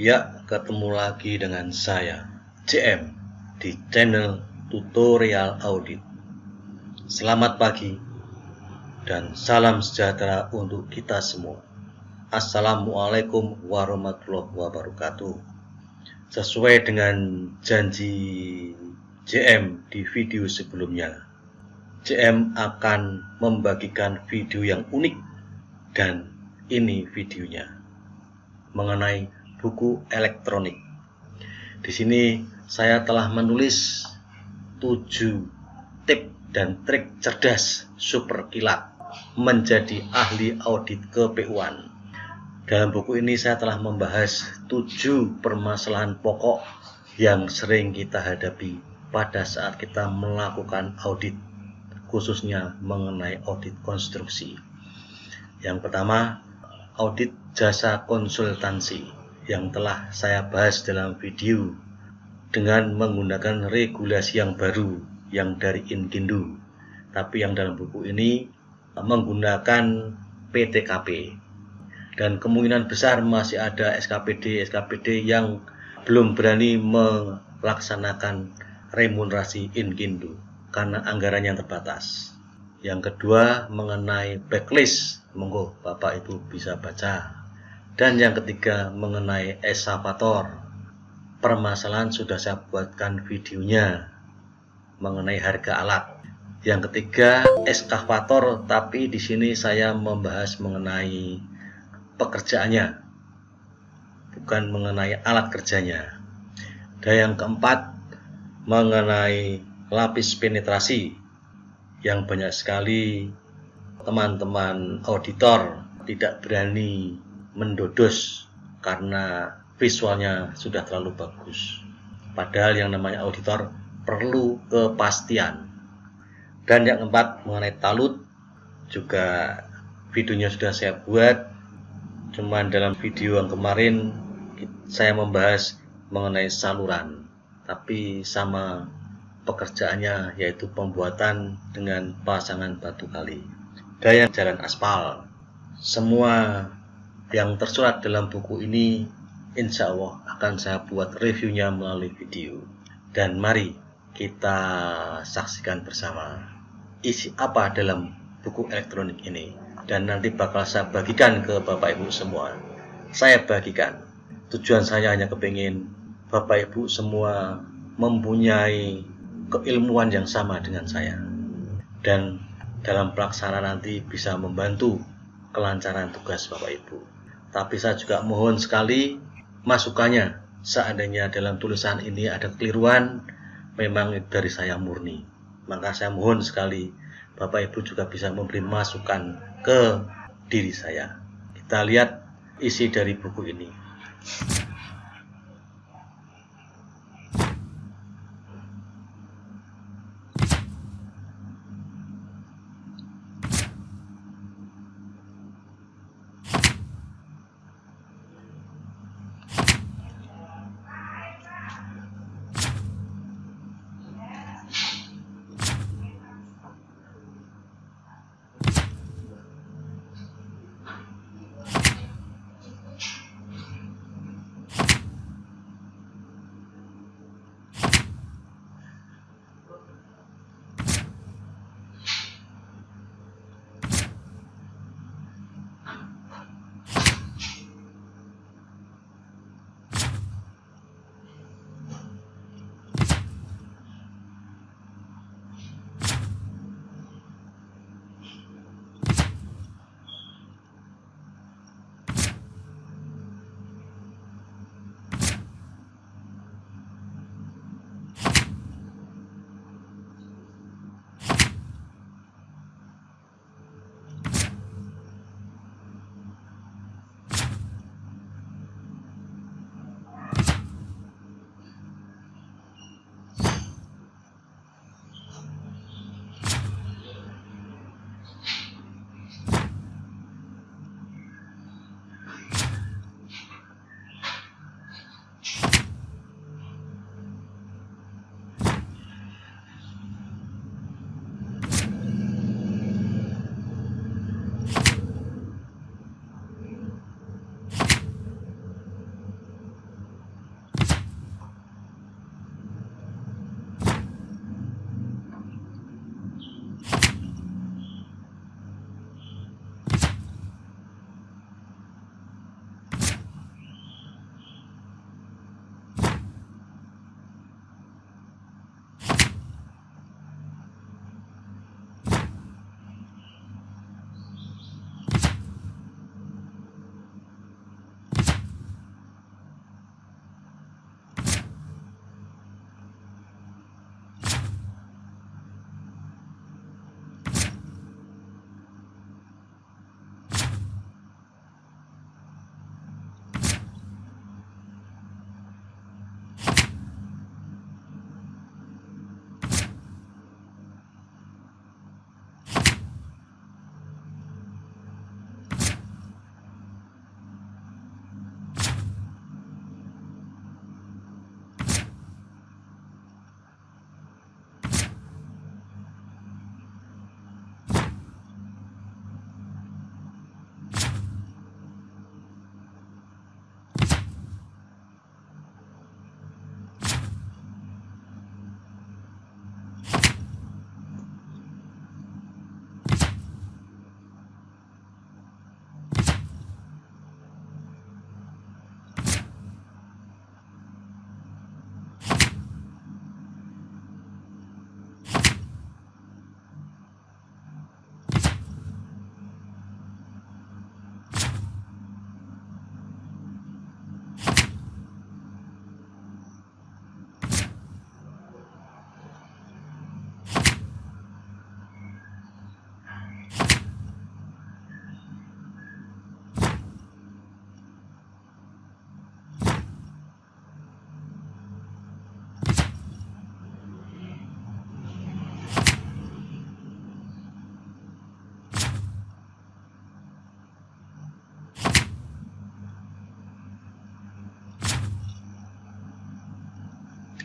Ya, ketemu lagi dengan saya, CM, di channel Tutorial Audit. Selamat pagi, dan salam sejahtera untuk kita semua. Assalamualaikum warahmatullahi wabarakatuh. Sesuai dengan janji CM di video sebelumnya, CM akan membagikan video yang unik, dan ini videonya mengenai buku elektronik. Di sini saya telah menulis 7 tip dan trik cerdas super kilat menjadi ahli audit KPUan. Dalam buku ini saya telah membahas 7 permasalahan pokok yang sering kita hadapi pada saat kita melakukan audit khususnya mengenai audit konstruksi. Yang pertama, audit jasa konsultansi yang telah saya bahas dalam video dengan menggunakan regulasi yang baru yang dari Inkindu tapi yang dalam buku ini menggunakan PTKP dan kemungkinan besar masih ada SKPD SKPD yang belum berani melaksanakan remunerasi Inkindu karena anggaran yang terbatas. Yang kedua mengenai backlist, monggo Bapak Ibu bisa baca dan yang ketiga mengenai eskavator. Permasalahan sudah saya buatkan videonya mengenai harga alat. Yang ketiga eskavator, tapi di sini saya membahas mengenai pekerjaannya, bukan mengenai alat kerjanya. Dan yang keempat mengenai lapis penetrasi yang banyak sekali teman-teman auditor tidak berani mendodos karena visualnya sudah terlalu bagus. Padahal yang namanya auditor perlu kepastian. Dan yang keempat mengenai talut juga videonya sudah saya buat. Cuman dalam video yang kemarin saya membahas mengenai saluran, tapi sama pekerjaannya yaitu pembuatan dengan pasangan batu kali. Daya jalan aspal. Semua yang tersurat dalam buku ini insya Allah akan saya buat reviewnya melalui video. Dan mari kita saksikan bersama isi apa dalam buku elektronik ini. Dan nanti bakal saya bagikan ke Bapak Ibu semua. Saya bagikan. Tujuan saya hanya kepingin Bapak Ibu semua mempunyai keilmuan yang sama dengan saya. Dan dalam pelaksanaan nanti bisa membantu kelancaran tugas Bapak Ibu. Tapi saya juga mohon sekali masukannya seandainya dalam tulisan ini ada keliruan, memang dari saya murni. Maka saya mohon sekali Bapak Ibu juga bisa memberi masukan ke diri saya. Kita lihat isi dari buku ini.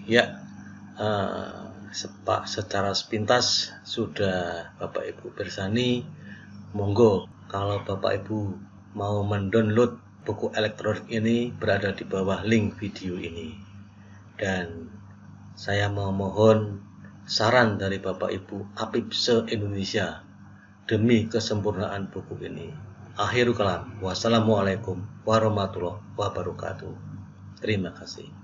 Ya, uh, eh, sepak secara sepintas sudah Bapak Ibu Bersani. Monggo, kalau Bapak Ibu mau mendownload buku elektronik ini berada di bawah link video ini. Dan saya memohon saran dari Bapak Ibu Apip se-Indonesia demi kesempurnaan buku ini. Akhirul kalam. Wassalamualaikum warahmatullahi wabarakatuh. Terima kasih.